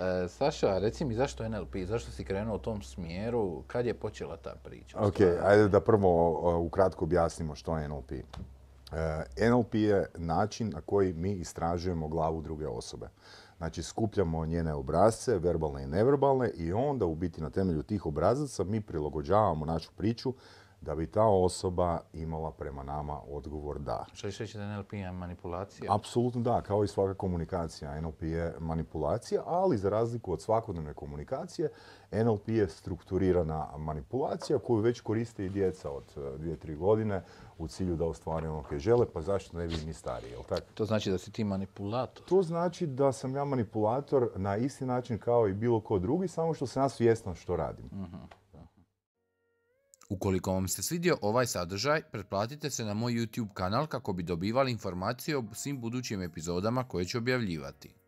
E, Saša, reci mi zašto NLP, zašto si krenuo u tom smjeru, kad je počela ta priča? Ok, ajde da prvo ukratko objasnimo što je NLP. E, NLP je način na koji mi istražujemo glavu druge osobe. Znači, skupljamo njene obrazce, verbalne i neverbalne, i onda u biti na temelju tih obrazaca mi prilagođavamo našu priču da bi ta osoba imala prema nama odgovor da. je reći da NLP je manipulacija? Apsolutno da, kao i svaka komunikacija. NLP je manipulacija, ali za razliku od svakodnevne komunikacije, NLP je strukturirana manipulacija koju već koriste i djeca od 2-3 e, godine u cilju da ostvare ono koje žele, pa zašto ne bi ni stariji, jel tako? To znači da si ti manipulator? To znači da sam ja manipulator na isti način kao i bilo ko drugi, samo što sam ja svjestan što radim. Mhm. Ukoliko vam se svidio ovaj sadržaj, pretplatite se na moj YouTube kanal kako bi dobivali informacije o svim budućim epizodama koje ću objavljivati.